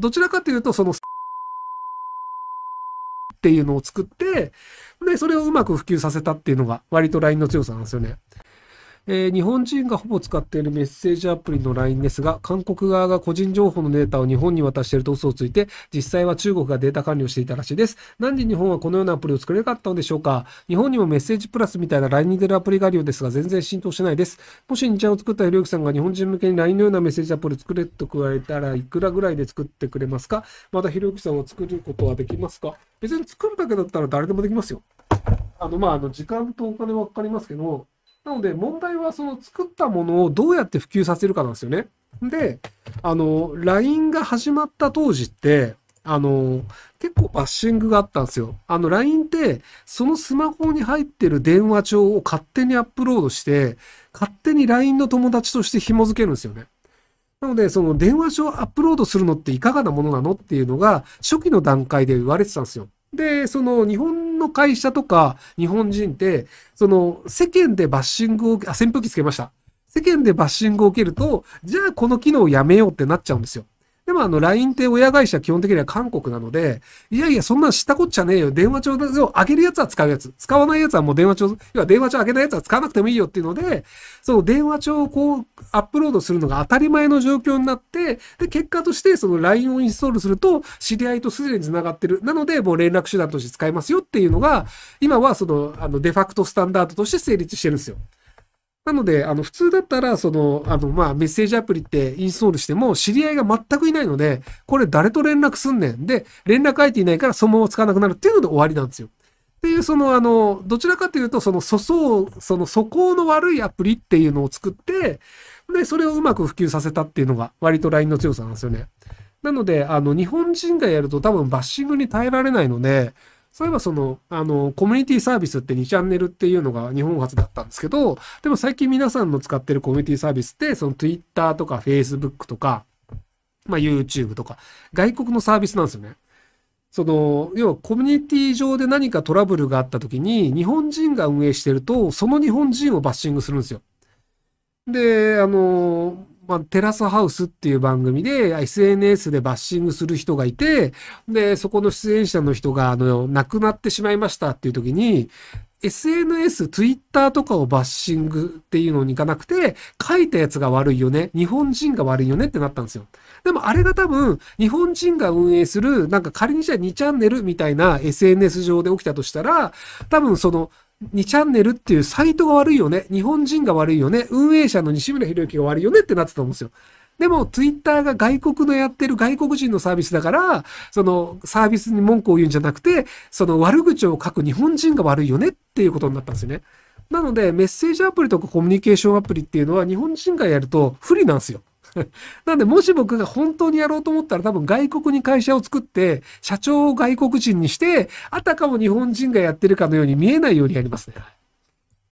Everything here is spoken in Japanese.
どちらかというと、その、っていうのを作って、で、それをうまく普及させたっていうのが、割と LINE の強さなんですよね。えー、日本人がほぼ使っているメッセージアプリの LINE ですが、韓国側が個人情報のデータを日本に渡していると嘘をついて、実際は中国がデータ管理をしていたらしいです。なんで日本はこのようなアプリを作れなかったのでしょうか日本にもメッセージプラスみたいな LINE に出るアプリがあるようですが、全然浸透してないです。もし日ちゃんを作ったひろゆきさんが日本人向けに LINE のようなメッセージアプリを作れと加えたらいくらぐらいで作ってくれますかまたひろゆきさんを作ることはできますか別に作るだけだったら誰でもできますよ。あの、まあ、あの、時間とお金はかかりますけど、なので問題はその作ったものをどうやって普及させるかなんですよね。で、あの、LINE が始まった当時って、あの、結構バッシングがあったんですよ。あの、LINE って、そのスマホに入ってる電話帳を勝手にアップロードして、勝手に LINE の友達として紐付けるんですよね。なので、その電話帳をアップロードするのっていかがなものなのっていうのが、初期の段階で言われてたんですよ。で、その日本の会社とか日本人って、その世間でバッシングを、あ、扇風機つけました。世間でバッシングを受けると、じゃあこの機能をやめようってなっちゃうんですよ。あの LINE って親会社基本的には韓国なので、いやいや、そんなん知ったこっちゃねえよ。電話帳を上げるやつは使うやつ。使わないやつはもう電話帳、要は電話帳上げないやつは使わなくてもいいよっていうので、その電話帳をこうアップロードするのが当たり前の状況になって、で、結果としてその LINE をインストールすると、知り合いとすでに繋がってる。なので、もう連絡手段として使えますよっていうのが、今はその、あの、デファクトスタンダードとして成立してるんですよ。なので、あの、普通だったら、その、あの、まメッセージアプリってインストールしても、知り合いが全くいないので、これ誰と連絡すんねん。で、連絡相手いないから、そのまま使わなくなるっていうので終わりなんですよ。っていう、その、あの、どちらかというと、その、粗相、その、素行の悪いアプリっていうのを作って、で、それをうまく普及させたっていうのが、割と LINE の強さなんですよね。なので、あの、日本人がやると多分バッシングに耐えられないので、そういえばその、あの、コミュニティサービスって2チャンネルっていうのが日本初だったんですけど、でも最近皆さんの使ってるコミュニティサービスって、その Twitter とか Facebook とか、まあ YouTube とか、外国のサービスなんですよね。その、要はコミュニティ上で何かトラブルがあった時に、日本人が運営してると、その日本人をバッシングするんですよ。で、あの、まあ、テラスハウスっていう番組で SNS でバッシングする人がいて、で、そこの出演者の人が、あの、亡くなってしまいましたっていう時に、SNS、Twitter とかをバッシングっていうのに行かなくて、書いたやつが悪いよね。日本人が悪いよねってなったんですよ。でもあれが多分、日本人が運営する、なんか仮にじゃあ2チャンネルみたいな SNS 上で起きたとしたら、多分その、2チャンネルっていうサイトが悪いよね。日本人が悪いよね。運営者の西村博之が悪いよねってなってたと思うんですよ。でも、ツイッターが外国のやってる外国人のサービスだから、そのサービスに文句を言うんじゃなくて、その悪口を書く日本人が悪いよねっていうことになったんですよね。なので、メッセージアプリとかコミュニケーションアプリっていうのは日本人がやると不利なんですよ。なんで、もし僕が本当にやろうと思ったら、多分外国に会社を作って、社長を外国人にして、あたかも日本人がやってるかのように見えないようにやりますね。